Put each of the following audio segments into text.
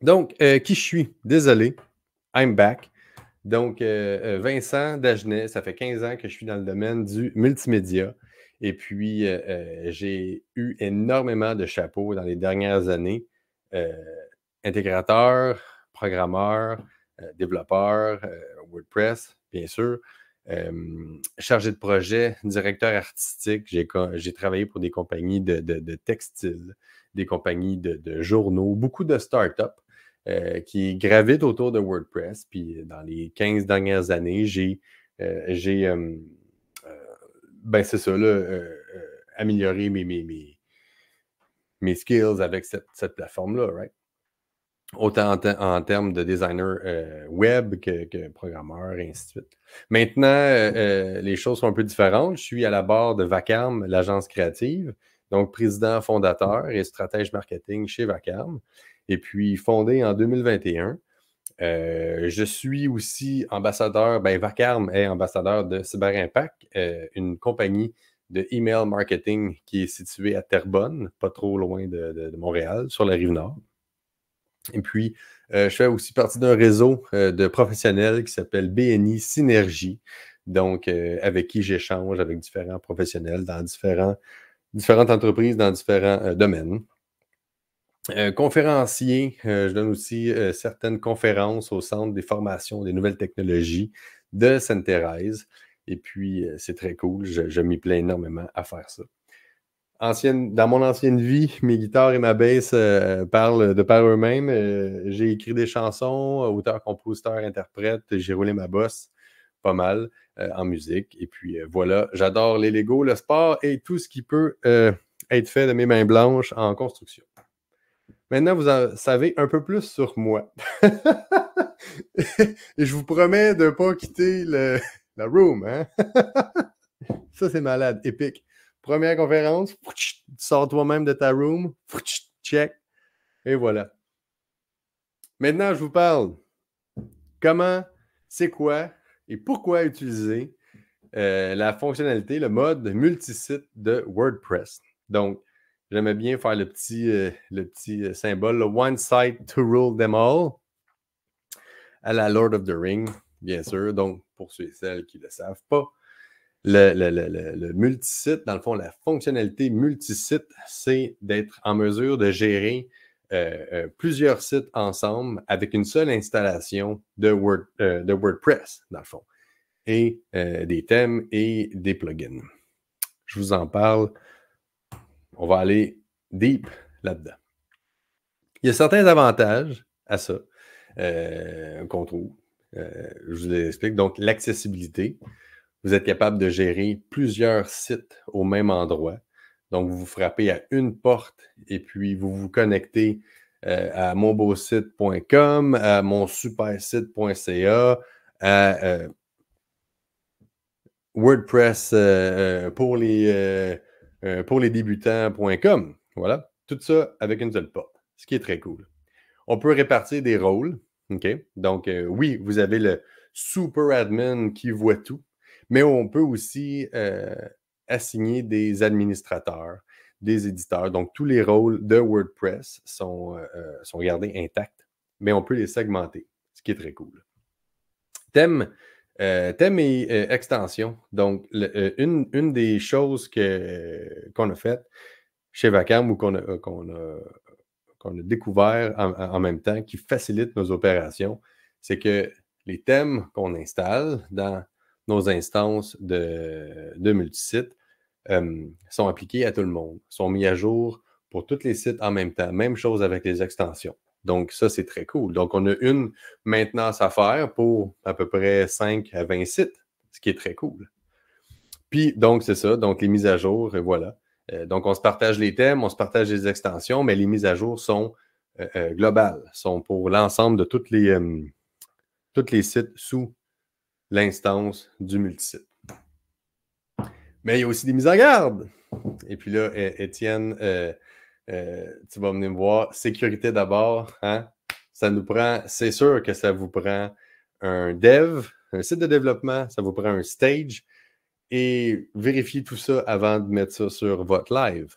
Donc, euh, qui je suis? Désolé, I'm back. Donc, euh, euh, Vincent Dagenet, ça fait 15 ans que je suis dans le domaine du multimédia. Et puis, j'ai eu énormément de chapeaux dans les dernières années. intégrateur, programmeur, développeur, WordPress, bien sûr. chargé de projet, directeur artistique. J'ai travaillé pour des compagnies de, textiles, des compagnies de, de journaux, beaucoup de startups. Euh, qui gravitent autour de WordPress. Puis euh, dans les 15 dernières années, j'ai, euh, j'ai ben c'est ça, là, amélioré mes, skills avec cette, plateforme-là, right? autant en, termes de designer web que, que, programmeur, et ainsi de suite. Maintenant, mm-hmm. les choses sont un peu différentes. Je suis à la barre de Vacarme, l'agence créative, donc président fondateur et stratège marketing chez Vacarme et puis fondé en 2021. Euh, je suis aussi ambassadeur, ben Vacarme est ambassadeur de Cyber Impact, euh, une compagnie de email marketing qui est située à Terrebonne, pas trop loin de, Montréal, sur la rive nord. Et puis, euh, je fais aussi partie d'un réseau de professionnels qui s'appelle BNI Synergie, donc avec qui j'échange avec différents professionnels dans différentes entreprises, dans différents domaines. Euh, conférencier, euh, je donne aussi euh, certaines conférences au Centre des formations des nouvelles technologies de Sainte-Thérèse. Et puis, c'est très cool. Je, m'y plais énormément à faire ça. Ancienne, dans mon ancienne vie, mes guitares et ma basse parlent de par eux-mêmes. j'ai écrit des chansons, auteur, compositeur, interprète. J'ai roulé ma bosse pas mal en musique. Et puis, voilà, j'adore les Legos, le sport et tout ce qui peut être fait de mes mains blanches en construction. Maintenant, vous en savez un peu plus sur moi. Et je vous promets de ne pas quitter le, la room. Hein? Ça, c'est malade, épique. Première conférence, sors toi-même de ta room, check, et voilà. Maintenant, je vous parle comment, c'est quoi et pourquoi utiliser euh, la fonctionnalité, le mode multisite de WordPress. Donc, J'aimais bien faire le petit, euh, euh, symbole, le One site to Rule Them All, à la Lord of the Ring, bien sûr. Donc, pour ceux et celles qui ne le savent pas, le, multisite, dans le fond, la fonctionnalité multisite, c'est d'être en mesure de gérer euh, plusieurs sites ensemble avec une seule installation de WordPress, dans le fond, et des thèmes et des plugins. Je vous en parle on va aller deep là-dedans. Il y a certains avantages à ça euh, qu'on trouve. Euh, je vous l'explique. Donc, l'accessibilité. Vous êtes capable de gérer plusieurs sites au même endroit. Donc, vous vous frappez à une porte et puis vous vous connectez euh, à monbeausite.com, à monsupersite.ca, à euh, WordPress pour les euh, pour les débutants.com. Voilà, tout ça avec une seule porte, ce qui est très cool. On peut répartir des rôles. OK? Donc, euh, oui, vous avez le super admin qui voit tout, mais on peut aussi euh, assigner des administrateurs, des éditeurs. Donc, tous les rôles de WordPress sont, sont gardés intacts, mais on peut les segmenter, ce qui est très cool. Thème, euh, thèmes thème euh, et extension. Donc, euh, une, des choses que, qu'on a faites chez Vacam ou qu'on a, qu'on découvert en, même temps qui facilite nos opérations, c'est que les thèmes qu'on installe dans nos instances de, de multisites sont appliqués à tout le monde, sont mis à jour pour tous les sites en même temps. Même chose avec les extensions. Donc, ça, c'est très cool. Donc, on a une maintenance à faire pour à peu près 5 à 20 sites, ce qui est très cool. Puis, donc, c'est ça. Donc, les mises à jour, et voilà. Euh, donc, on se partage les thèmes, on se partage les extensions, mais les mises à jour sont euh, euh, globales, sont pour l'ensemble de toutes les, les sites sous l'instance du multisite. Mais il y a aussi des mises à garde. Et puis là, e-, Étienne euh, tu vas venir me voir. Sécurité d'abord, hein? Ça nous prend, c'est sûr que ça vous prend un dev, un site de développement, ça vous prend un stage et vérifiez tout ça avant de mettre ça sur votre live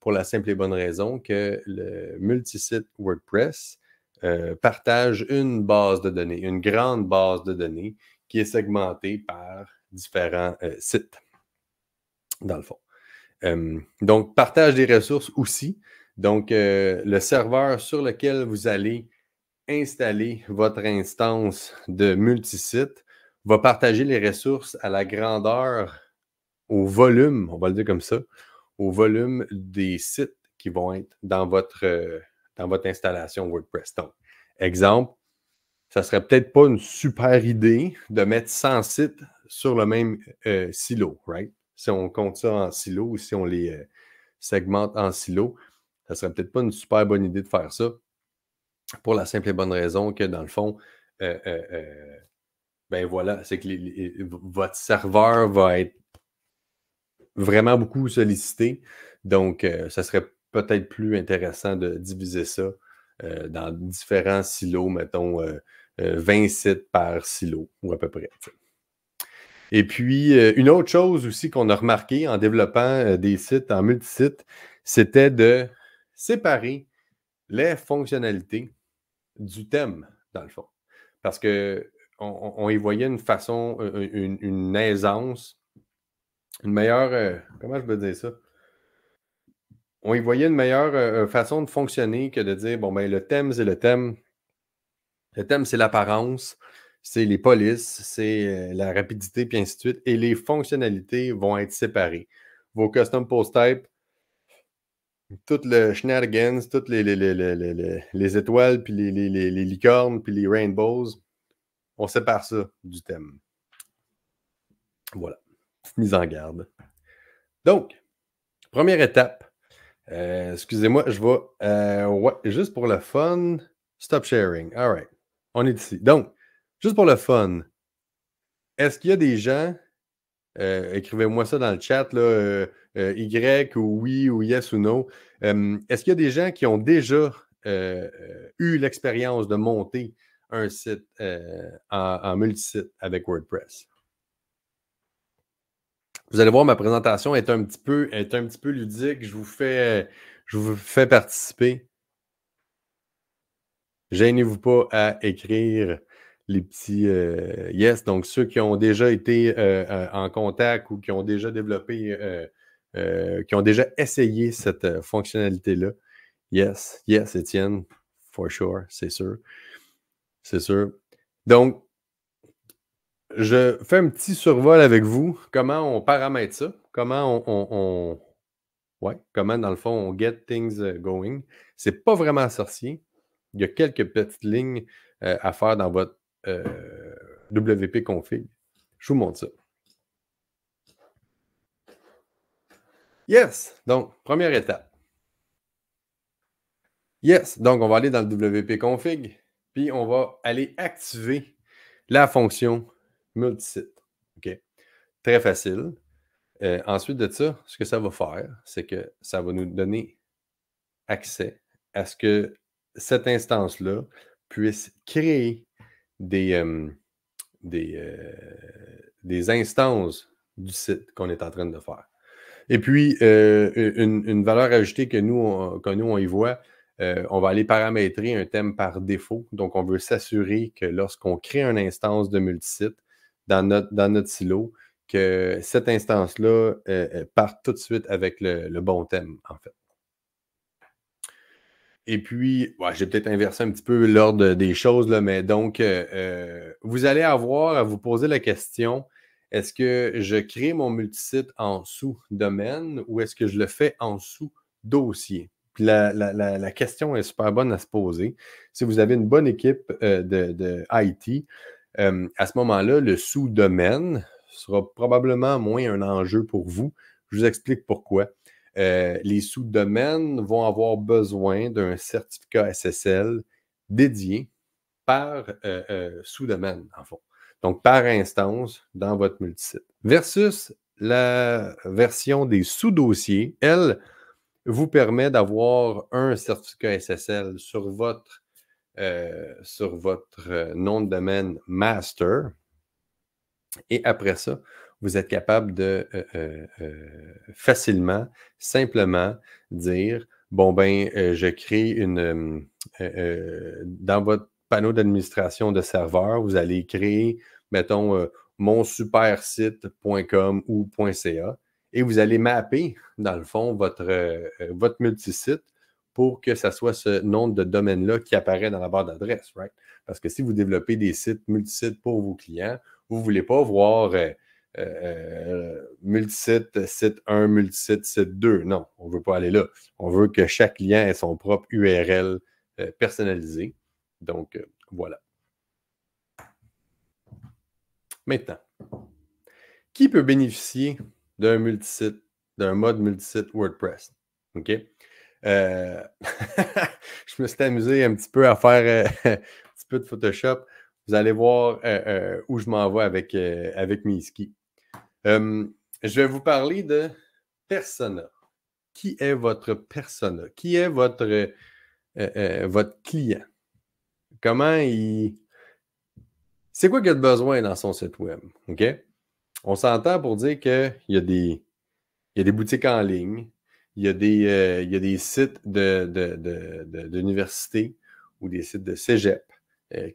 pour la simple et bonne raison que le multisite WordPress euh, partage une base de données, une grande base de données qui est segmentée par différents euh, sites, dans le fond. Euh, donc, partage des ressources aussi. Donc, euh, le serveur sur lequel vous allez installer votre instance de multisite va partager les ressources à la grandeur, au volume, on va le dire comme ça, au volume des sites qui vont être dans votre, euh, dans votre installation WordPress. Donc, exemple, ça serait peut-être pas une super idée de mettre 100 sites sur le même silo, right? si on compte ça en silos ou si on les euh, segmente en silos, ça serait peut-être pas une super bonne idée de faire ça pour la simple et bonne raison que, dans le fond, euh, euh, ben voilà, c'est que votre serveur va être vraiment beaucoup sollicité. Donc, ça serait peut-être plus intéressant de diviser ça dans différents silos, mettons 20 sites par silo ou à peu près. Et puis, euh, une autre chose aussi qu'on a remarqué en développant euh, des sites en multisite, c'était de séparer les fonctionnalités du thème, dans le fond. Parce que on, y voyait une façon, une, aisance, une meilleure. Euh, comment je peux dire ça? On y voyait une meilleure façon de fonctionner que de dire bon, ben le thème, c'est le thème. Le thème, c'est l'apparence c'est les polices, c'est euh, la rapidité, puis ainsi de suite. Et les fonctionnalités vont être séparées. Vos custom post type, tout le shenanigans, toutes les, les, les étoiles, puis les, licornes, puis les rainbows, on sépare ça du thème. Voilà. mise en garde. Donc, première étape. Euh, excusez-moi, je vais. Euh, ouais, juste pour le fun, stop sharing. All right. On est ici. Donc, Juste pour le fun, est-ce qu'il y a des gens, euh, écrivez-moi ça dans le chat, là, euh, euh, Y ou oui ou yes ou non, est-ce qu'il y a des gens qui ont déjà eu l'expérience de monter un site en, multisite avec WordPress? Vous allez voir, ma présentation est un petit peu, est un petit peu ludique. Je vous fais, je vous fais participer. Gênez-vous pas à écrire les petits euh, yes. Donc, ceux qui ont déjà été euh, euh, en contact ou qui ont déjà développé, qui ont déjà essayé cette fonctionnalité-là. Yes, yes, Étienne, for sure, c'est sûr. C'est sûr. Donc, je fais un petit survol avec vous. Comment on paramètre ça? Comment on, Ouais, comment dans le fond on get things going. C'est pas vraiment sorcier. Il y a quelques petites lignes à faire dans votre euh, WP config. Je vous montre ça. Yes! Donc, première étape. Yes! Donc, on va aller dans le WP config, puis on va aller activer la fonction multisite. OK? Très facile. Euh, ensuite de ça, ce que ça va faire, c'est que ça va nous donner accès à ce que cette instance-là puisse créer des, des, instances du site qu'on est en train de faire. Et puis, une, valeur ajoutée que nous, on, on y voit, on va aller paramétrer un thème par défaut. Donc, on veut s'assurer que lorsqu'on crée une instance de multisite dans notre, dans notre silo, que cette instance-là parte tout de suite avec le bon thème, en fait. Et puis, j'ai peut-être inversé un petit peu l'ordre des choses, là, mais donc, euh, euh, vous allez avoir à vous poser la question est-ce que je crée mon multisite en sous-domaine ou est-ce que je le fais en sous-dossier? La, la, question est super bonne à se poser. Si vous avez une bonne équipe euh, de, IT, à ce moment-là, le sous-domaine sera probablement moins un enjeu pour vous. Je vous explique pourquoi. Euh, les sous-domaines vont avoir besoin d'un certificat SSL dédié par euh, euh, sous-domaine, en fond. Donc, par instance dans votre multisite. Versus la version des sous-dossiers, elle vous permet d'avoir un certificat SSL sur votre nom de domaine master. Et après ça, vous êtes capable de euh, euh, euh, facilement, simplement dire, bon, ben, je crée une... dans votre panneau d'administration de serveur, vous allez créer, mettons, monsupersite.com ou .ca et vous allez mapper, dans le fond, votre, votre multisite pour que ça soit ce nom de domaine-là qui apparaît dans la barre d'adresse, right? Parce que si vous développez des sites multisites pour vos clients, vous ne voulez pas voir euh, multisite, site 1, multisite, site 2. Non, on ne veut pas aller là. On veut que chaque client ait son propre URL euh, personnalisé. Donc, euh, voilà. Maintenant, qui peut bénéficier d'un multisite, d'un mode multisite WordPress? OK? je me suis amusé un petit peu à faire un petit peu de Photoshop. Vous allez voir où je m'en vais avec, avec mes skis. Euh, je vais vous parler de persona. Qui est votre persona? Qui est votre, euh, euh, votre client? Comment il. C'est quoi qu'il a besoin dans son site web? OK? On s'entend pour dire qu'il y, a des, y a des boutiques en ligne, il y a des, des sites d'université de, de, ou des sites de cégep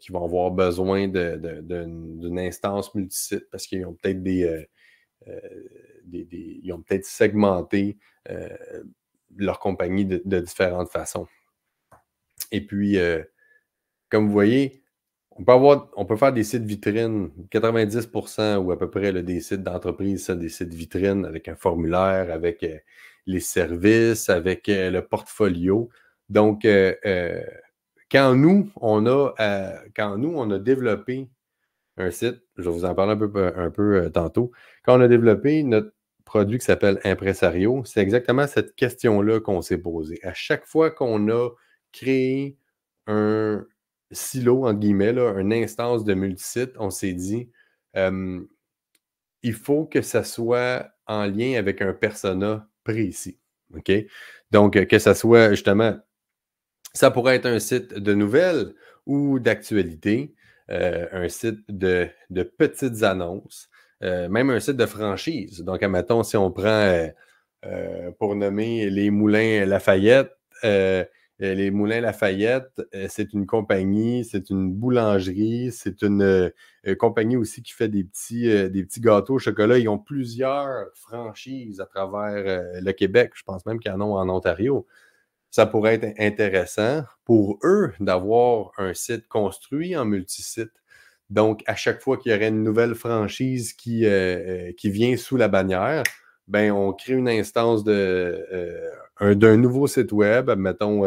qui vont avoir besoin d'une instance multisite parce qu'ils ont peut-être des euh, ils ont peut-être segmenté euh, leur compagnie de, différentes façons. Et puis, euh, comme vous voyez, on peut, avoir, on peut faire des sites vitrines, 90% ou à peu près des sites d'entreprise, ça, des sites vitrines avec un formulaire, avec les services, avec le portfolio. Donc, quand, nous, on a, quand nous, on a développé un site, je vais vous en parler un peu, euh, tantôt. Quand on a développé notre produit qui s'appelle Impressario, c'est exactement cette question-là qu'on s'est posée. À chaque fois qu'on a créé un silo, en guillemets, une instance de multisite, on s'est dit, il faut que ça soit en lien avec un persona précis. OK? Donc, euh, que ça soit justement, ça pourrait être un site de nouvelles ou d'actualité, euh, un site de, petites annonces, euh, même un site de franchise. Donc, admettons, si on prend, euh, pour nommer les moulins Lafayette, les Moulins Lafayette, c'est une compagnie, c'est une boulangerie, c'est une compagnie aussi qui fait des petits, gâteaux au chocolat. Ils ont plusieurs franchises à travers le Québec. Je pense même qu'ils en ont en Ontario ça pourrait être intéressant pour eux d'avoir un site construit en multisite. Donc, à chaque fois qu'il y aurait une nouvelle franchise qui, euh, euh, qui vient sous la bannière, ben, on crée une instance euh, d'un nouveau site web, mettons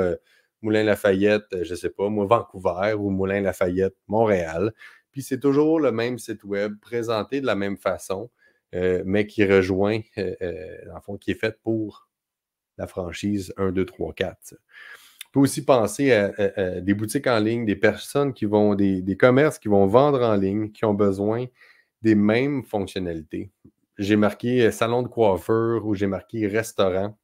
Moulin Lafayette, je ne sais pas, moi, Vancouver ou Moulin Lafayette, Montréal. Puis c'est toujours le même site web présenté de la même façon, mais qui rejoint, en fond, qui est fait pour la franchise 1, 2, 3, 4. On peut aussi penser à, des boutiques en ligne, des personnes qui vont, des, commerces qui vont vendre en ligne, qui ont besoin des mêmes fonctionnalités. J'ai marqué euh, salon de coiffure ou j'ai marqué restaurant.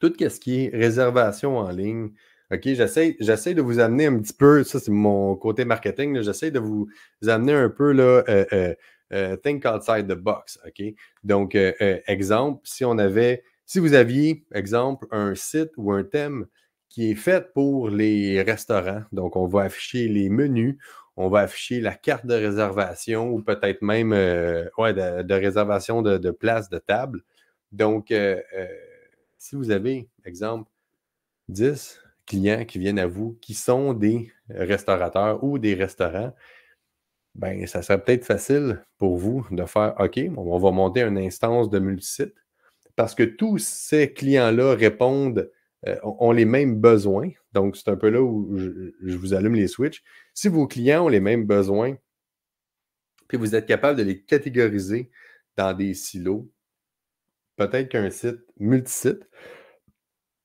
Tout ce qui est réservation en ligne, OK, j'essaie de vous amener un petit peu, ça c'est mon côté marketing, j'essaie de vous, amener un peu là, euh, euh, think outside the box. OK? Donc, exemple, si on avait si vous aviez, exemple, un site ou un thème qui est fait pour les restaurants, donc on va afficher les menus, on va afficher la carte de réservation ou peut-être même euh, ouais, de, réservation de, place de table. Donc, euh, euh, si vous avez, exemple, 10 clients qui viennent à vous qui sont des restaurateurs ou des restaurants, ben, ça serait peut-être facile pour vous de faire OK, on va monter une instance de multisite parce que tous ces clients-là répondent, euh, ont les mêmes besoins. Donc, c'est un peu là où je, vous allume les switches. Si vos clients ont les mêmes besoins, puis vous êtes capable de les catégoriser dans des silos, peut-être qu'un site multisite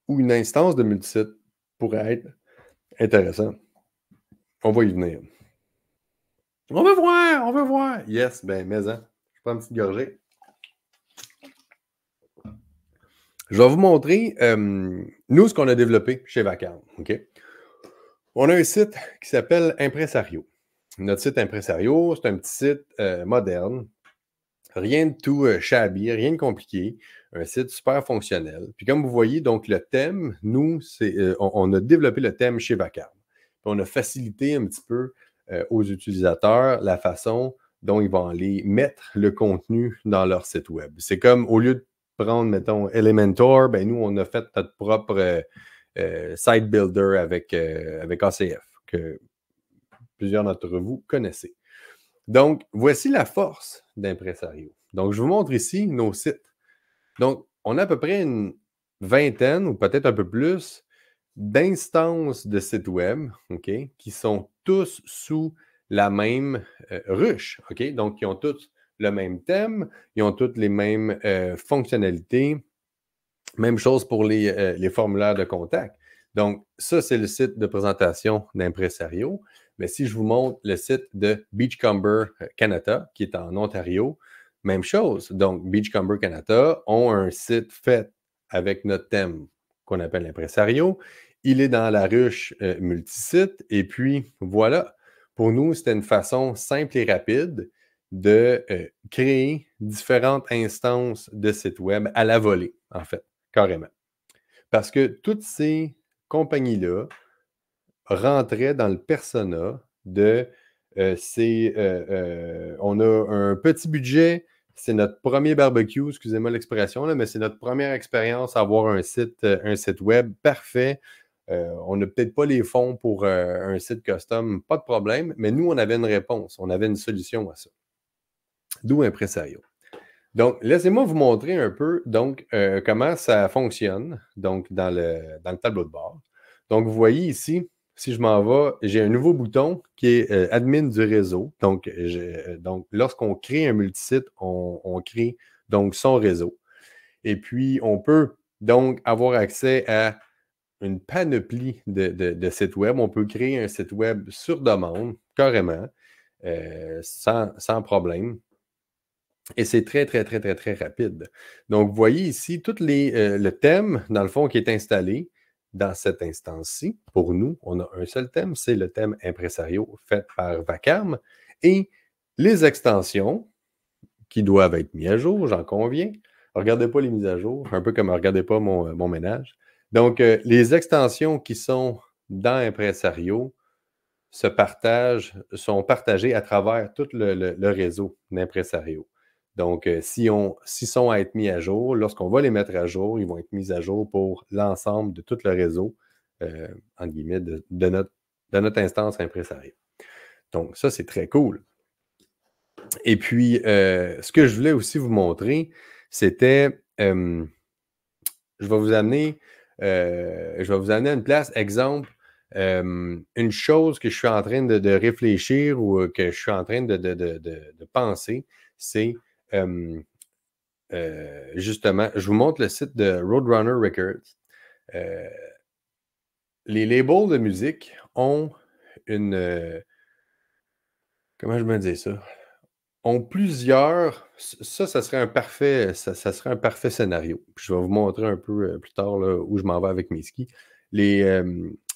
ou une instance de multisite pourrait être intéressant. On va y venir. On va voir, on va voir. Yes, ben, maison. Hein, je prends une petite gorgée. Je vais vous montrer, nous, ce qu'on a développé chez Vacarme. OK? On a un site qui s'appelle Impressario. Notre site Impressario, c'est un petit site euh, moderne. Rien de tout euh, rien de compliqué. Un site super fonctionnel. Puis comme vous voyez, donc le thème, nous, euh, on, a développé le thème chez Vacarme. on a facilité un petit peu euh, aux utilisateurs la façon dont ils vont aller mettre le contenu dans leur site web. C'est comme au lieu de prendre, mettons, Elementor, ben nous, on a fait notre propre euh, euh, site builder avec, euh, avec ACF, que plusieurs d'entre vous connaissez. Donc, voici la force d'Impressario. Donc, je vous montre ici nos sites. Donc, on a à peu près une vingtaine ou peut-être un peu plus d'instances de sites web, OK, qui sont tous sous la même ruche, OK? Donc, qui ont tous le même thème, ils ont toutes les mêmes euh, fonctionnalités. Même chose pour euh, les, formulaires de contact. Donc, ça, c'est le site de présentation d'Impressario. Mais si je vous montre le site de Beachcomber euh, Canada, qui est en Ontario, même chose. Donc, Beachcomber Canada ont un site fait avec notre thème qu'on appelle l'impressario. Il est dans la ruche multisite. Et puis, voilà. Pour nous, c'était une façon simple et rapide de euh, créer différentes instances de sites web à la volée, en fait, carrément. Parce que toutes ces compagnies-là rentraient dans le persona de euh, euh, euh on a un petit budget, c'est notre premier barbecue, excusez-moi l'expression, mais c'est notre première expérience à avoir un site, un site web parfait. on n'a peut-être pas les fonds pour un site custom, pas de problème, mais nous, on avait une réponse, on avait une solution à ça d'où impresario. Donc, laissez-moi vous montrer un peu donc, euh, comment ça fonctionne donc, dans, le, tableau de bord. Donc, vous voyez ici, si je m'en vais, j'ai un nouveau bouton qui est euh, admin du réseau. Donc, donc lorsqu'on crée un multisite, on, on, crée donc son réseau. Et puis, on peut donc avoir accès à une panoplie de, sites web. On peut créer un site web sur demande, carrément, euh, sans problème. Et c'est très, très, très, très, très rapide. Donc, vous voyez ici tout les, euh, le thème, dans le fond, qui est installé dans cette instance-ci. Pour nous, on a un seul thème, c'est le thème Impressario fait par Vacarme. Et les extensions qui doivent être mises à jour, j'en conviens. Regardez pas les mises à jour, un peu comme euh, regardez pas mon, euh, ménage. Donc, les extensions qui sont dans Impressario se partagent, sont partagées à travers tout le, réseau d'Impressario. Donc, euh, si s'ils sont à être mis à jour, lorsqu'on va les mettre à jour, ils vont être mis à jour pour l'ensemble de tout le réseau, euh, en guillemets, de, notre, instance impresaria. Donc, ça, c'est très cool. Et puis, euh, ce que je voulais aussi vous montrer, c'était, euh, je vais vous amener, je vais vous amener à une place, exemple, une chose que je suis en train de, réfléchir ou que je suis en train de penser, c'est euh, justement, je vous montre le site de Roadrunner Records. Euh, les labels de musique ont une. Euh, comment je me dis ça? Ont plusieurs. Ça, ça serait un parfait, ça, serait un parfait scénario. je vais vous montrer un peu plus tard où je m'en vais avec mes skis.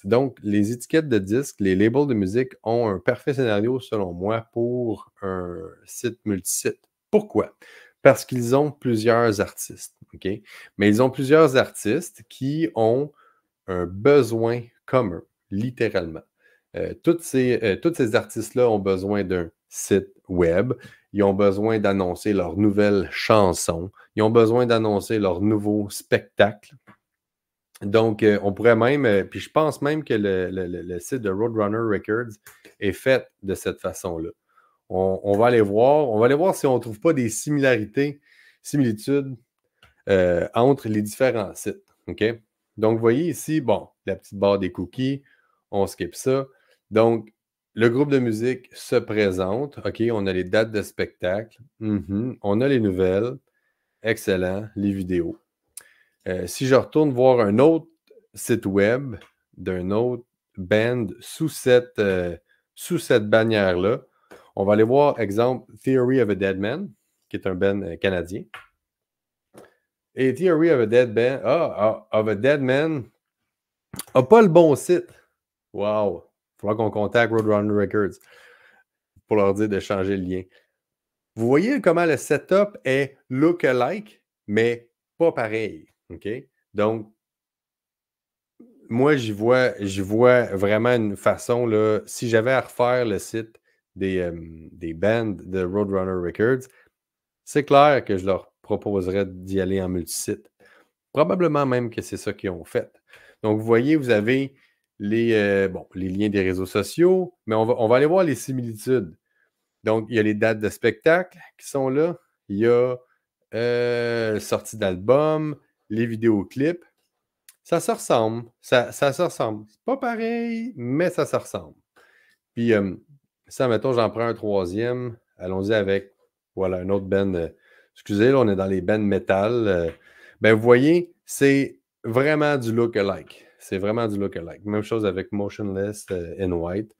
donc, les étiquettes de disques, les labels de musique ont un parfait scénario, selon moi, pour un site multisite. Pourquoi? Parce qu'ils ont plusieurs artistes, OK? Mais ils ont plusieurs artistes qui ont un besoin commun, littéralement. Euh, toutes ces, euh, tous ces artistes-là ont besoin d'un site web, ils ont besoin d'annoncer leur nouvelle chanson, ils ont besoin d'annoncer leur nouveau spectacle. Donc, euh, on pourrait même, puis je pense même que le, le, site de Roadrunner Records est fait de cette façon-là. On, va aller voir. On va aller voir si on ne trouve pas des similarités, similitudes euh, entre les différents sites. OK? Donc, vous voyez ici, bon, la petite barre des cookies, on skip ça. Donc, le groupe de musique se présente. OK, on a les dates de spectacle. Mhm. On a les nouvelles. Excellent. Les vidéos. Euh, si je retourne voir un autre site web d'un autre band sous cette, euh, sous cette bannière-là, on va aller voir, exemple, Theory of a Dead Man, qui est un Ben euh, canadien. Et Theory of a Dead, ben, ah, ah, of a Dead Man n'a pas le bon site. Wow! Il faudra qu'on contacte Roadrunner Records pour leur dire de changer le lien. Vous voyez comment le setup est look-alike, mais pas pareil. OK? Donc, moi, j'y vois, vois vraiment une façon, là, si j'avais à refaire le site, des, euh, des bands de Roadrunner Records, c'est clair que je leur proposerais d'y aller en multisite. Probablement même que c'est ça qu'ils ont fait. Donc, vous voyez, vous avez les, euh, les liens des réseaux sociaux, mais on va, aller voir les similitudes. Donc, il y a les dates de spectacle qui sont là. Il y a euh, sortie d'albums, les vidéoclips. Ça se ressemble. Ça, ça se ressemble. pas pareil, mais ça se ressemble. Puis, euh, ça, mettons, j'en prends un troisième. Allons-y avec, voilà, un autre ben. excusez, là, on est dans les Ben métal. Euh. ben, vous voyez, c'est vraiment du look alike. C'est vraiment du look alike. Même chose avec Motionless euh, in White.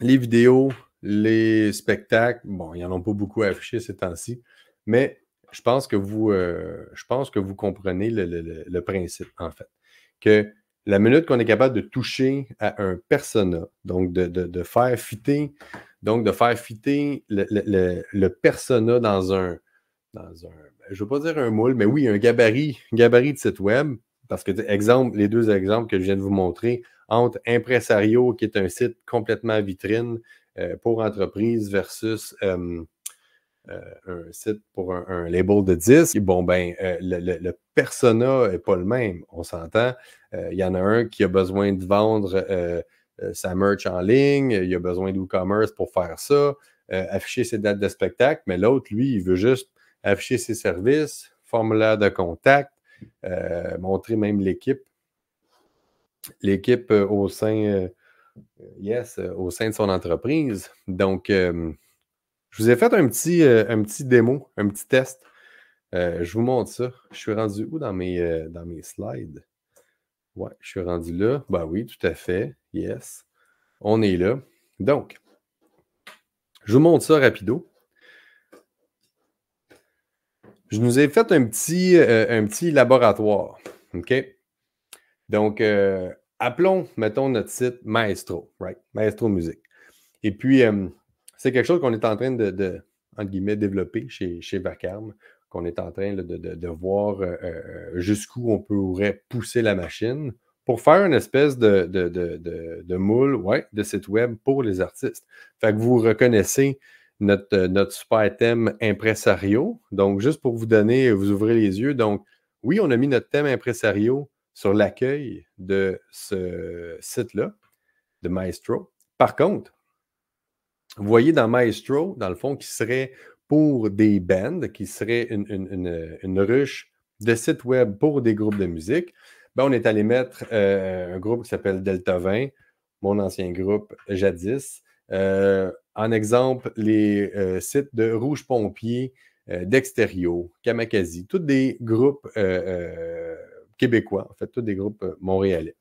les vidéos, les spectacles, bon, il n'y en a pas beaucoup affichés ces temps-ci, mais je pense que vous, je pense que vous comprenez le, le, principe, en fait. Que la minute qu'on est capable de toucher à un persona, donc de, faire fitter, donc de faire fitter le, le, persona dans un, dans un, ben, je veux pas dire un moule, mais oui, un gabarit, gabarit de site web, parce que, exemple, les deux exemples que je viens de vous montrer, entre Impressario, qui est un site complètement vitrine euh, pour entreprise, versus euh, euh, un site pour un, label de disque, bon, ben, euh, le, persona n'est pas le même, on s'entend. Euh, il y en a un qui a besoin de vendre sa merch en ligne, il a besoin d'e-commerce pour faire ça, afficher ses dates de spectacle, mais l'autre, lui, il veut juste afficher ses services, formulaire de contact, montrer même l'équipe. L'équipe au sein, yes, au sein de son entreprise. Donc, je vous ai fait un petit, euh, un petit démo, un petit test. Euh, je vous montre ça. Je suis rendu où dans mes, euh, dans mes slides? Ouais, je suis rendu là. Ben oui, tout à fait. Yes. On est là. Donc, je vous montre ça rapido. Je nous ai fait un petit, un petit laboratoire. OK? Donc, appelons, mettons, notre site Maestro, right? Maestro Musique. Et puis, c'est quelque chose qu'on est en train de, entre guillemets, développer chez, chez Vacarme, qu'on est en train de, voir euh, euh, jusqu'où on pourrait pousser la machine pour faire une espèce de, de, moule de site web pour les artistes. Fait que vous reconnaissez notre, euh, notre super thème impresario. Donc, juste pour vous donner, vous ouvrez les yeux. Donc, oui, on a mis notre thème impresario sur l'accueil de ce site-là, de Maestro. Par contre, vous voyez dans Maestro, dans le fond, qui serait pour des bands, qui serait une, ruche de sites web pour des groupes de musique, ben, on est allé mettre euh, un groupe qui s'appelle Delta 20, mon ancien groupe jadis. Euh, en exemple, les euh, sites de Rouge Pompier, Dexterio, Kamakazi, tous des groupes québécois, en fait, tous des groupes montréalais.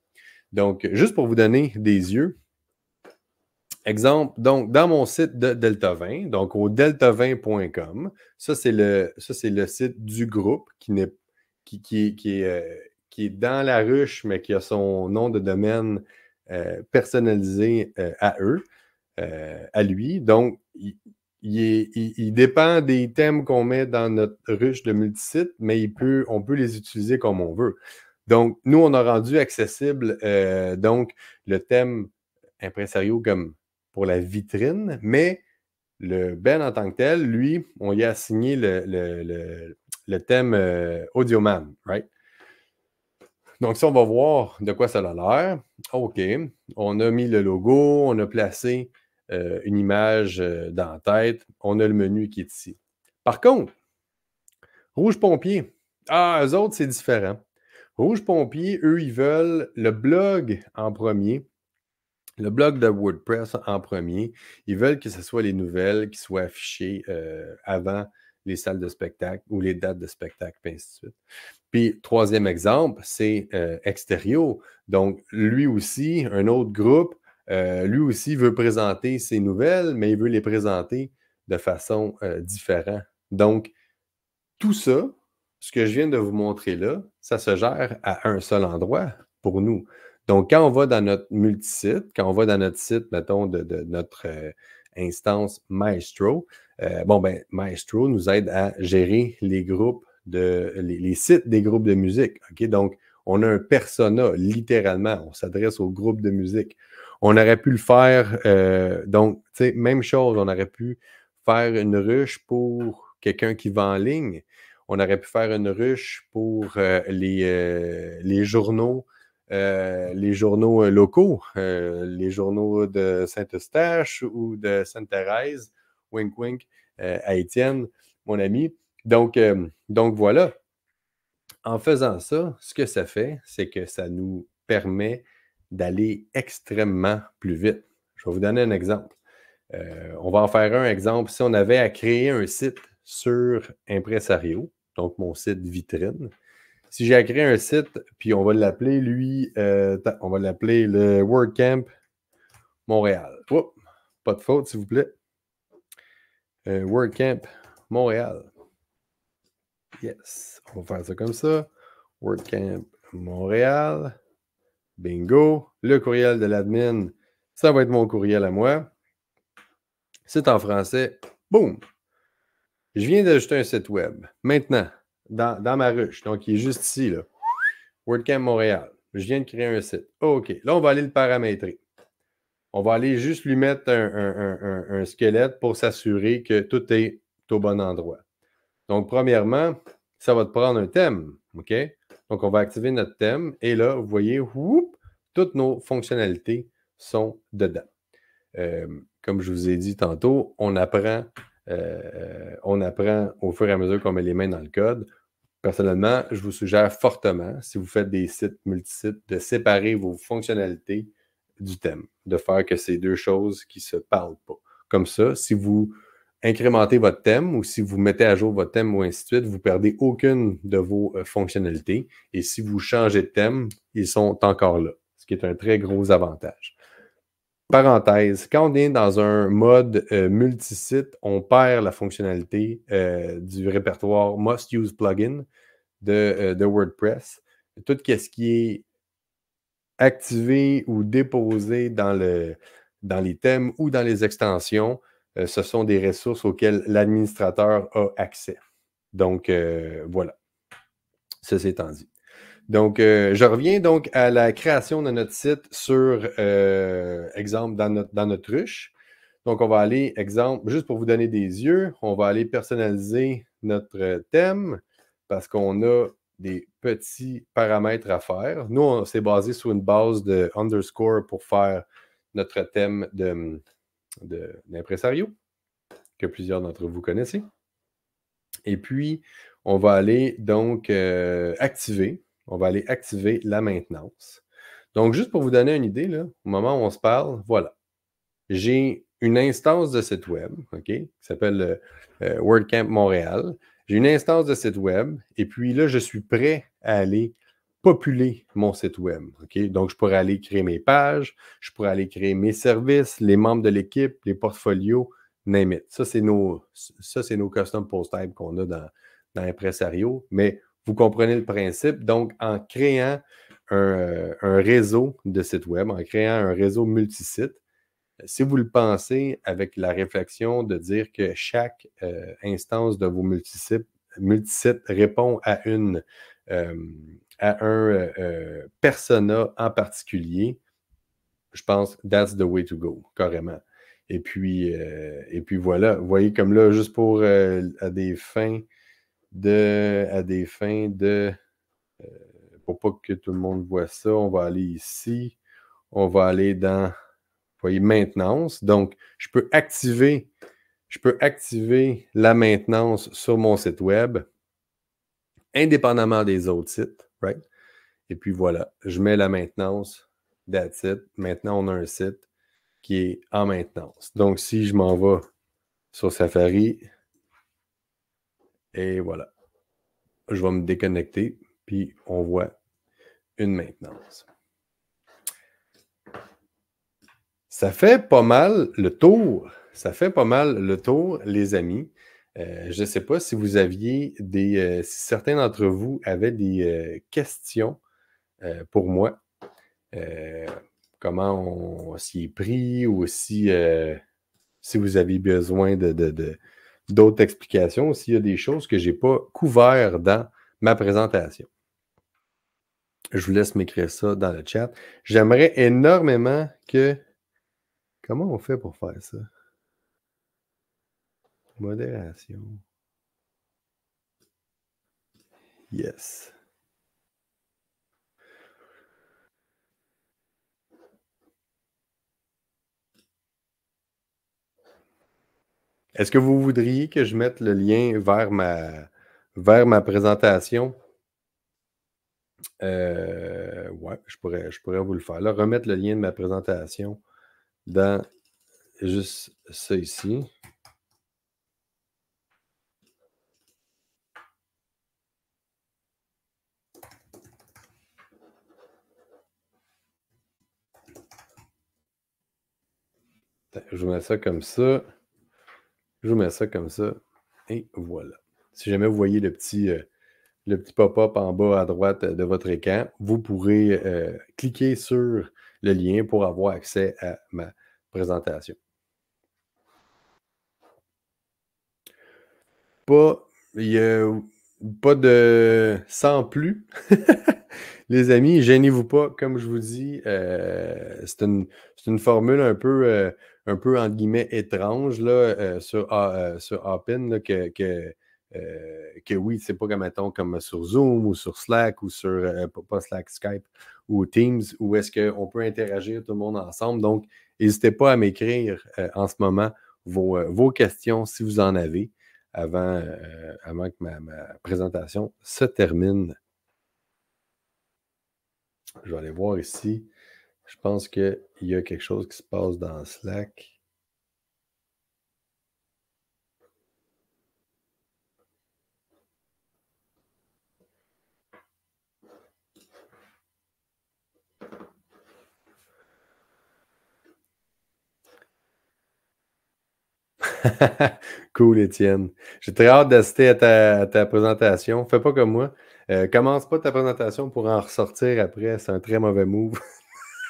Donc, juste pour vous donner des yeux, Exemple, donc, dans mon site de Delta 20, donc au delta20.com, ça, c'est le, ça, le site du groupe qui, n'est, qui, qui, qui, est, euh, qui est dans la ruche, mais qui a son nom de domaine euh, personnalisé euh, à eux, à lui. Donc, il, il, dépend des thèmes qu'on met dans notre ruche de multisite mais il peut, on peut les utiliser comme on veut. Donc, nous, on a rendu accessible donc le thème impresario comme pour la vitrine, mais le Ben en tant que tel, lui, on lui a assigné le, thème euh, Audioman, right? Donc, ça, on va voir de quoi ça a l'air, OK, on a mis le logo, on a placé euh, une image euh, dans la tête, on a le menu qui est ici. Par contre, Rouge Pompier, ah, eux autres, c'est différent. Rouge Pompier, eux, ils veulent le blog en premier le blog de WordPress en premier. Ils veulent que ce soit les nouvelles qui soient affichées euh, avant les salles de spectacle ou les dates de spectacle, et ainsi de suite. Puis, troisième exemple, c'est euh, Extérieur. Donc, lui aussi, un autre groupe, euh, lui aussi veut présenter ses nouvelles, mais il veut les présenter de façon différente. Donc, tout ça, ce que je viens de vous montrer là, ça se gère à un seul endroit pour nous. Donc, quand on va dans notre multisite, quand on va dans notre site, mettons, de, notre euh, instance Maestro, euh, bon, ben, Maestro nous aide à gérer les groupes de, les, sites des groupes de musique. OK? Donc, on a un persona, littéralement. On s'adresse au groupe de musique. On aurait pu le faire, euh, donc, tu sais, même chose, on aurait pu faire une ruche pour quelqu'un qui va en ligne. On aurait pu faire une ruche pour les, les journaux euh, les journaux euh, locaux, euh, les journaux de Saint-Eustache ou de Sainte-Thérèse, wink wink, euh, mon ami. Donc, donc voilà. En faisant ça, ce que ça fait, c'est que ça nous permet d'aller extrêmement plus vite. Je vais vous donner un exemple. on va en faire un exemple. Si on avait à créer un site sur Impresario, donc mon site vitrine, si j'ai créé un site, puis on va l'appeler lui, euh, on va l'appeler le WordCamp Montréal. pas de faute, s'il vous plaît. Euh, WordCamp Montréal. Yes, on va faire ça comme ça. WordCamp Montréal. Bingo. Le courriel de l'admin, ça va être mon courriel à moi. C'est en français. Boum. Je viens d'ajouter un site web. Maintenant, dans, ma ruche. Donc, il est juste ici, WordCamp Montréal. Je viens de créer un site. Oh, OK. Là, on va aller le paramétrer. On va aller juste lui mettre un, squelette pour s'assurer que tout est au bon endroit. Donc, premièrement, ça va te prendre un thème. OK? Donc, on va activer notre thème. Et là, vous voyez, toutes nos fonctionnalités sont dedans. Euh, comme je vous ai dit tantôt, on apprend euh, euh, on apprend au fur et à mesure qu'on met les mains dans le code. Personnellement, je vous suggère fortement, si vous faites des sites multisites, de séparer vos fonctionnalités du thème, de faire que ces deux choses qui ne se parlent pas. Comme ça, si vous incrémentez votre thème ou si vous mettez à jour votre thème ou ainsi de suite, vous perdez aucune de vos euh, fonctionnalités. Et si vous changez de thème, ils sont encore là, ce qui est un très gros avantage. Parenthèse, quand on est dans un mode euh, multisite, on perd la fonctionnalité euh, du répertoire Must Use Plugin euh, de, WordPress. Tout ce qui est activé ou déposé dans, le, dans les thèmes ou dans les extensions, ce sont des ressources auxquelles l'administrateur a accès. Donc, voilà. Ceci étant dit. Donc, euh, je reviens donc à la création de notre site sur, euh, exemple, dans notre, ruche. Donc, on va aller, exemple, juste pour vous donner des yeux, on va aller personnaliser notre euh, thème parce qu'on a des petits paramètres à faire. Nous, on s'est basé sur une base de underscore pour faire notre thème de, que plusieurs d'entre vous connaissez. Et puis, on va aller donc activer on va aller activer la maintenance. Donc, juste pour vous donner une idée, au moment où on se parle, voilà. J'ai une instance de site web, OK, qui s'appelle euh, euh, WordCamp Montréal. J'ai une instance de site web, et puis là, je suis prêt à aller populer mon site web. Donc, je pourrais aller créer mes pages, je pourrais aller créer mes services, les membres de l'équipe, les portfolios, name it. Ça, c'est nos, nos custom post types qu'on a dans, dans Impressario. Mais vous comprenez le principe. Donc, en créant euh, un, réseau de sites web, en créant un réseau multisite, si vous le pensez avec la réflexion de dire que chaque euh, instance de vos multisites, répond à une euh, à un persona en particulier, je pense that's the way to go, carrément. Et puis, et puis voilà, vous voyez comme là, juste pour des fins de, à des fins de. Euh, pour pas que tout le monde voit ça, on va aller ici. On va aller dans. Vous voyez, maintenance. Donc, je peux activer. Je peux activer la maintenance sur mon site web, indépendamment des autres sites, right? Et puis voilà, je mets la maintenance, that's it. Maintenant, on a un site qui est en maintenance. Donc, si je m'en vais sur Safari, et voilà. Je vais me déconnecter, puis on voit une maintenance. Ça fait pas mal le tour. Ça fait pas mal le tour, les amis. Euh, je ne sais pas si vous aviez des. Euh, si certains d'entre vous avaient des euh, questions pour moi. comment on s'y est pris ou si, vous avez besoin de d'autres explications s'il y a des choses que je n'ai pas couvert dans ma présentation. Je vous laisse m'écrire ça dans le chat. J'aimerais énormément que. Comment on fait pour faire ça? Modération. Yes. Est-ce que vous voudriez que je mette le lien vers ma, vers ma présentation? Euh, ouais, je pourrais, je pourrais vous le faire. Là, remettre le lien de ma présentation dans juste ça ici. Je vous mets ça comme ça. Je vous mets ça comme ça. Et voilà. Si jamais vous voyez le petit, euh, petit pop-up en bas à droite euh, de votre écran, vous pourrez euh, cliquer sur le lien pour avoir accès à ma présentation. Pas, y pas de sans plus. Les amis, gênez-vous pas. Comme je vous dis, c'est une, une, formule un peu un peu entre guillemets étrange là, euh, sur, ah, euh, sur Open que, que, euh, que oui, c'est pas comme mettons, comme sur Zoom ou sur Slack ou sur pas Slack, Skype ou Teams, où est-ce qu'on peut interagir tout le monde ensemble. Donc, n'hésitez pas à m'écrire en ce moment vos, questions si vous en avez avant, avant que ma présentation se termine. Je vais aller voir ici je pense qu'il y a quelque chose qui se passe dans Slack. cool, Étienne. J'ai très hâte d'assister à ta, présentation. Fais pas comme moi. Euh, commence pas ta présentation pour en ressortir après. C'est un très mauvais move.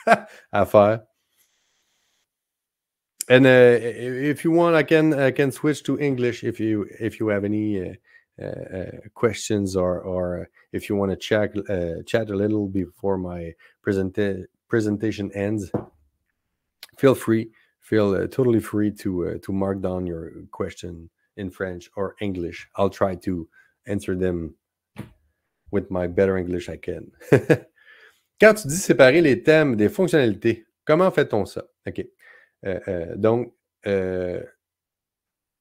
High And uh, if you want, I can I can switch to English if you if you have any uh, uh, uh questions or or uh, if you want to chat uh, chat a little before my presenta- presentation ends. Feel free, feel totally free to to mark down your question in French or English. I'll try to answer them with my better English I can. Quand tu dis séparer les thèmes des fonctionnalités, comment fait-on ça? OK. Euh, euh, donc, euh,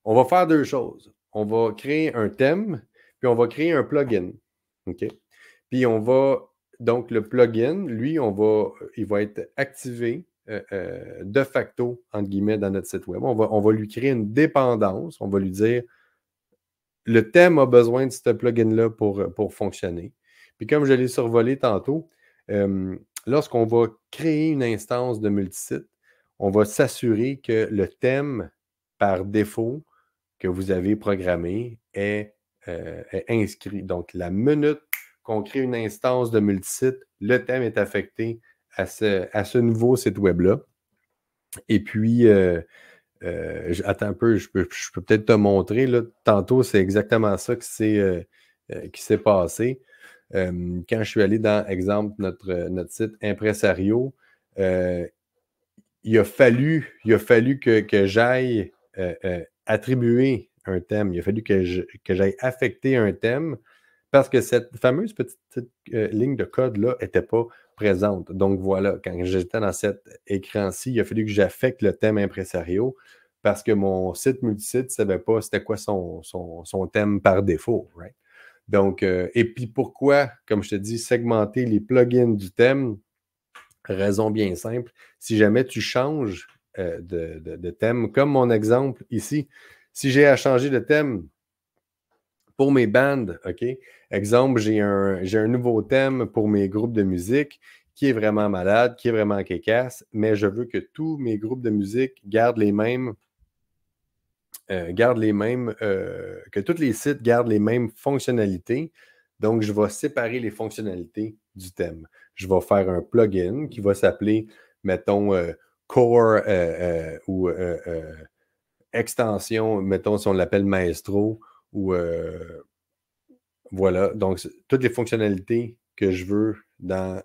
on va faire deux choses. On va créer un thème, puis on va créer un plugin. OK. Puis on va, donc le plugin, lui, on va, il va être activé de facto, entre guillemets, dans notre site web. On va, on va lui créer une dépendance. On va lui dire, le thème a besoin de ce plugin-là pour, pour fonctionner. Puis comme je l'ai survolé tantôt, lorsqu'on va créer une instance de multisite, on va s'assurer que le thème par défaut que vous avez programmé est, euh, inscrit. Donc, la minute qu'on crée une instance de multisite, le thème est affecté à ce, nouveau site web-là. Et puis, euh, euh, attends un peu, je peux, peut-être te montrer. tantôt, c'est exactement ça qui s'est passé. Euh, quand je suis allé dans, exemple, notre, euh, notre site Impresario, euh, il a fallu, il a fallu que, j'aille attribuer un thème, il a fallu que, que j'aille affecter un thème parce que cette fameuse petite, ligne de code-là n'était pas présente. Donc voilà, quand j'étais dans cet écran-ci, il a fallu que j'affecte le thème Impresario parce que mon site multisite ne savait pas c'était quoi son, son, son thème par défaut. Right? Donc, euh, et puis pourquoi, comme je te dis, segmenter les plugins du thème? Raison bien simple. Si jamais tu changes euh, de, thème, comme mon exemple ici, si j'ai à changer de thème pour mes bandes, OK? Exemple, j'ai un, un nouveau thème pour mes groupes de musique qui est vraiment malade, qui est vraiment kékasse, mais je veux que tous mes groupes de musique gardent les mêmes euh, garde les mêmes, euh, que tous les sites gardent les mêmes fonctionnalités. Donc, je vais séparer les fonctionnalités du thème. Je vais faire un plugin qui va s'appeler, mettons, euh, Core ou Extension, mettons, si on l'appelle Maestro ou voilà. Donc, toutes les fonctionnalités que je veux dans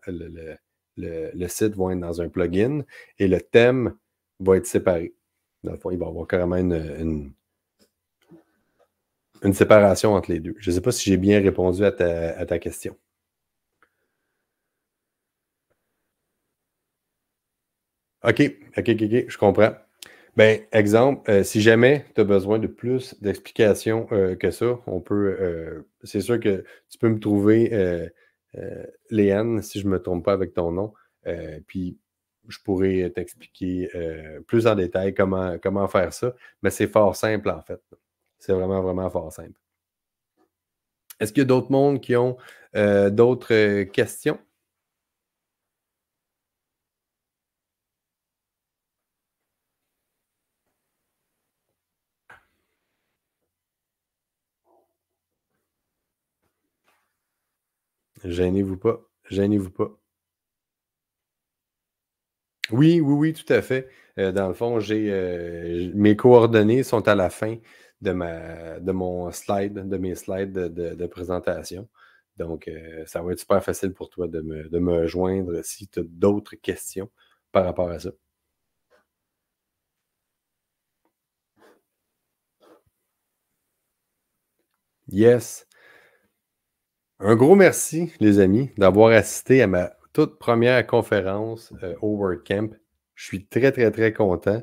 le site vont être dans un plugin et le thème va être séparé il va y avoir carrément une, une, séparation entre les deux. Je ne sais pas si j'ai bien répondu à ta, question. OK, OK, OK, je comprends. Ben, exemple, euh, si jamais tu as besoin de plus d'explications euh, que ça, on peut. Euh, c'est sûr que tu peux me trouver Léane, si je ne me trompe pas avec ton nom. puis je pourrais t'expliquer euh, plus en détail comment, comment faire ça. Mais c'est fort simple, en fait. C'est vraiment, vraiment fort simple. Est-ce qu'il y a d'autres mondes qui ont euh, d'autres euh, questions? Gênez-vous pas. Gênez-vous pas. Oui, oui, oui, tout à fait. Euh, dans le fond, j'ai euh, mes coordonnées sont à la fin de, de mon slide, de mes slides de, présentation. Donc, euh, ça va être super facile pour toi de me, de me joindre si tu as d'autres questions par rapport à ça. Yes. Un gros merci, les amis, d'avoir assisté à ma toute première conférence euh, au WordCamp. Je suis très, très, très content.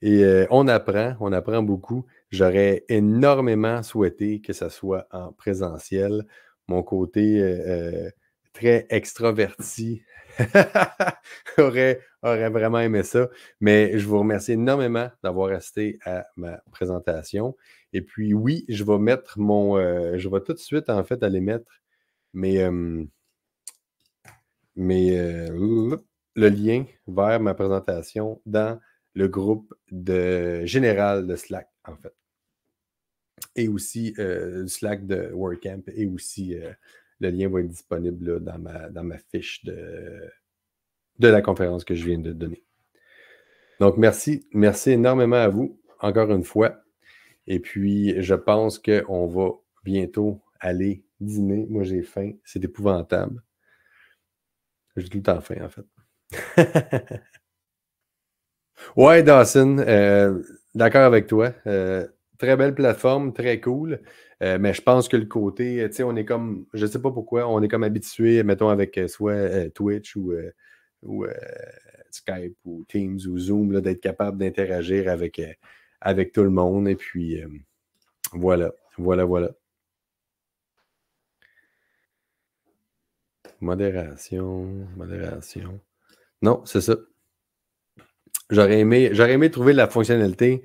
Et euh, on apprend, on apprend beaucoup. J'aurais énormément souhaité que ça soit en présentiel. Mon côté euh, très extraverti aurait, aurait vraiment aimé ça. Mais je vous remercie énormément d'avoir assisté à ma présentation. Et puis oui, je vais mettre mon. je vais tout de suite, en fait, aller mettre mes mais euh, le lien vers ma présentation dans le groupe de général de Slack, en fait. Et aussi euh, Slack de WordCamp. Et aussi, euh, le lien va être disponible dans, ma, fiche de, de la conférence que je viens de donner. Donc, merci. Merci énormément à vous, encore une fois. Et puis, je pense qu'on va bientôt aller dîner. Moi, j'ai faim. C'est épouvantable. Je tout le temps en fait. ouais, Dawson, euh, d'accord avec toi. Euh, très belle plateforme, très cool. Euh, mais je pense que le côté, tu sais, on est comme, je sais pas pourquoi, on est comme habitué, mettons, avec soit Twitch ou, Skype ou Teams ou Zoom, d'être capable d'interagir avec, avec tout le monde. Et puis, voilà, voilà, voilà. Modération, modération. Non, c'est ça. J'aurais aimé, j'aurais aimé trouver la fonctionnalité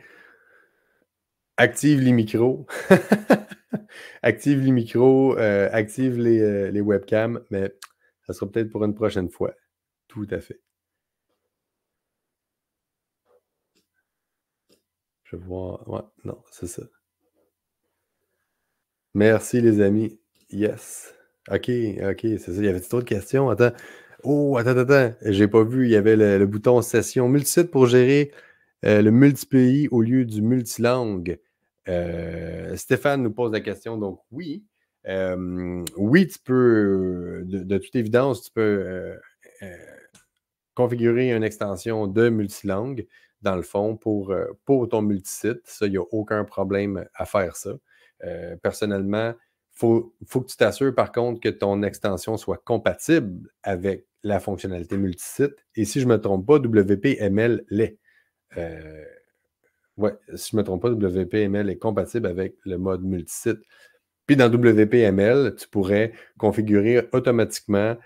active les micros, active les micros, euh, active euh, les, webcams, mais ça sera peut-être pour une prochaine fois. Tout à fait. Je vois. Ouais, non, c'est ça. Merci les amis. Yes. OK, OK, Il y avait d'autres questions. Attends. Oh, attends, attends. J'ai pas vu. Il y avait le, bouton session multisite pour gérer euh, le multi-pays au lieu du multilangue. Euh, Stéphane nous pose la question. Donc, oui. Euh, oui, tu peux, de, toute évidence, tu peux configurer une extension de multilangue, dans le fond, pour, pour ton multisite. Ça, il n'y a aucun problème à faire ça. personnellement, faut, faut que tu t'assures par contre que ton extension soit compatible avec la fonctionnalité multisite. Et si je ne me trompe pas, WPML l'est. Euh, si je ne me trompe pas, WPML est compatible avec le mode multisite. Puis dans WPML, tu pourrais configurer automatiquement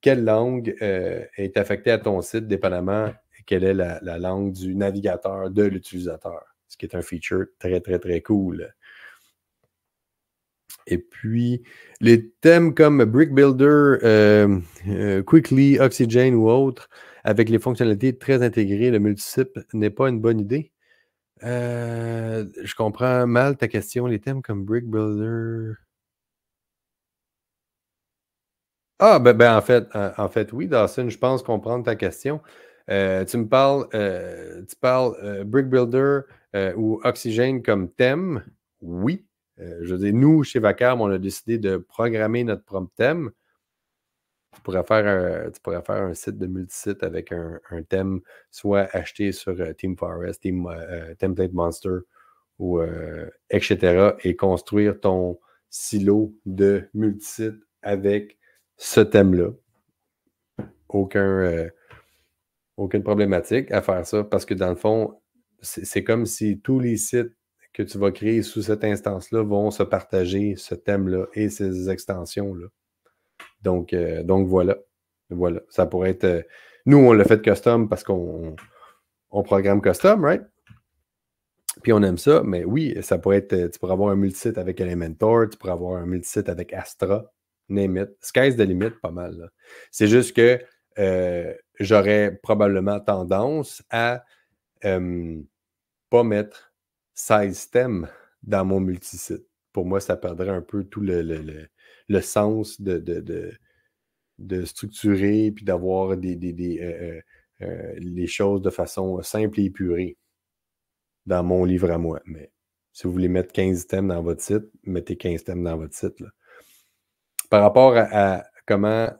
quelle langue euh, est affectée à ton site, dépendamment quelle est la langue du navigateur, de l'utilisateur, ce qui est un feature très, très, très cool. Et puis, les thèmes comme Brick Builder, euh, euh, Quickly, Oxygen ou autres, avec les fonctionnalités très intégrées, le multisip n'est pas une bonne idée. Euh, je comprends mal ta question. Les thèmes comme Brick Builder. Ah, ben, ben en, fait, en fait, oui, Dawson, je pense comprendre ta question. tu me parles, tu parles Brick Builder ou Oxygen comme thème. Oui, euh, je veux dire, nous, chez Vacarme, on a décidé de programmer notre propre thème. Tu pourrais faire un, faire un site de multisite avec un, thème soit acheté sur euh, Team Forest, euh, Template Monster, ou, etc. et construire ton silo de multisite avec ce thème-là. Aucun, aucune problématique à faire ça parce que dans le fond, c'est comme si tous les sites que tu vas créer sous cette instance-là vont se partager ce thème-là et ces extensions-là. Donc, euh, donc voilà. Voilà. Ça pourrait être. Euh, nous, on le fait custom parce qu'on programme custom, right? Puis on aime ça, mais oui, ça pourrait être. Euh, tu pourrais avoir un multisite avec Elementor, tu pourrais avoir un multisite avec Astra, name it. Sky's the pas mal. C'est juste que j'aurais probablement tendance à pas mettre 16 thèmes dans mon multisite. Pour moi, ça perdrait un peu tout le, sens de, de, de, de, structurer puis d'avoir des, euh, euh, euh, les choses de façon simple et épurée dans mon livre à moi. Mais si vous voulez mettre 15 thèmes dans votre site, mettez 15 thèmes dans votre site. Par rapport à, comment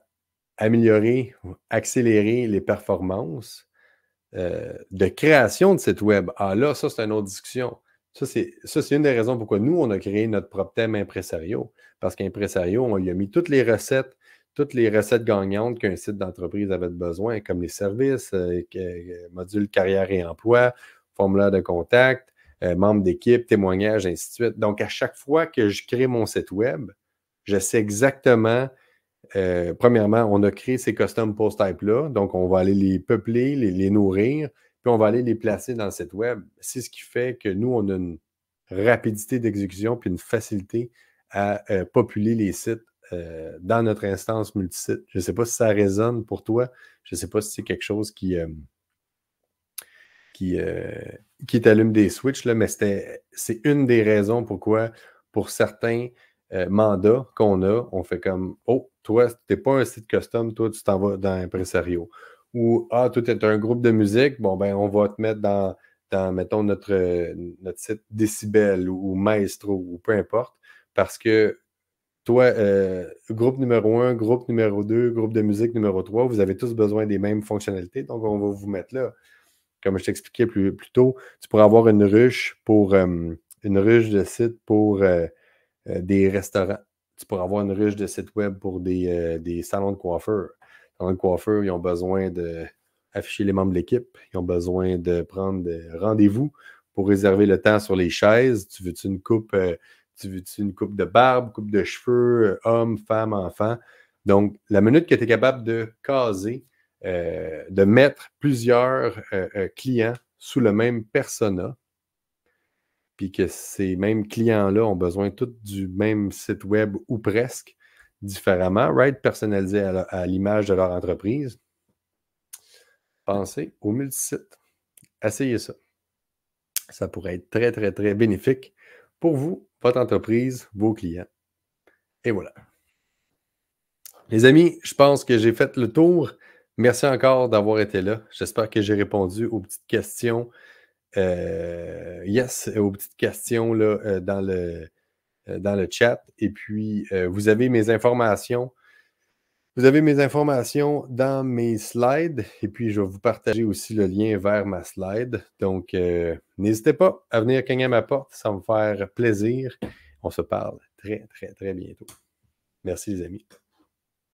améliorer, accélérer les performances de création de site web, ah là, ça, c'est une autre discussion. Ça, c'est une des raisons pourquoi nous, on a créé notre propre thème impresario. Parce qu'Impressario, on lui a mis toutes les recettes, toutes les recettes gagnantes qu'un site d'entreprise avait besoin, comme les services, euh, euh, modules carrière et emploi, formulaire de contact, euh, membres d'équipe, témoignages, ainsi de suite. Donc, à chaque fois que je crée mon site web, je sais exactement, premièrement, on a créé ces custom post types-là, donc on va aller les peupler, les nourrir, puis on va aller les placer dans cette web. C'est ce qui fait que nous, on a une rapidité d'exécution puis une facilité à euh, populer les sites euh, dans notre instance multisite. Je ne sais pas si ça résonne pour toi. Je ne sais pas si c'est quelque chose qui, euh, qui, t'allume des switches, là, mais c'est une des raisons pourquoi, pour certains mandats qu'on a, on fait comme Oh, toi, tu n'es pas un site custom, toi, tu t'en vas dans Impressario. » ou « Ah, tout est un groupe de musique, bon, ben, on va te mettre dans, mettons, notre, notre site Décibel ou, Maestro ou peu importe, parce que toi, euh, groupe numéro un, groupe numéro 2, groupe de musique numéro 3, vous avez tous besoin des mêmes fonctionnalités, donc on va vous mettre là. Comme je t'expliquais plus, plus, tôt, tu pourras avoir une ruche pour euh, une ruche de site pour euh, des restaurants. Tu pourras avoir une ruche de site web pour des, des salons de coiffeurs. Dans le coiffeur, ils ont besoin d'afficher les membres de l'équipe. Ils ont besoin de prendre des rendez-vous pour réserver le temps sur les chaises. Tu veux-tu une coupe, euh, tu veux une coupe de barbe, coupe de cheveux, euh, homme, femme, enfant? Donc, la minute que tu es capable de caser, euh, de mettre plusieurs clients sous le même persona, puis que ces mêmes clients-là ont besoin tous du même site web ou presque, différemment, right? Personnalisé à l'image de leur entreprise. Pensez au multisite. Essayez ça. Ça pourrait être très, très, très bénéfique pour vous, votre entreprise, vos clients. Et voilà. Les amis, je pense que j'ai fait le tour. Merci encore d'avoir été là. J'espère que j'ai répondu aux petites questions. Euh, yes, aux petites questions euh, dans le, euh, dans le chat. Et puis, euh, vous avez mes informations. Vous avez mes informations dans mes slides et puis je vais vous partager aussi le lien vers ma slide. Donc, euh, n'hésitez pas à venir gagner à ma porte, ça me faire plaisir. On se parle très, très, très bientôt. Merci les amis.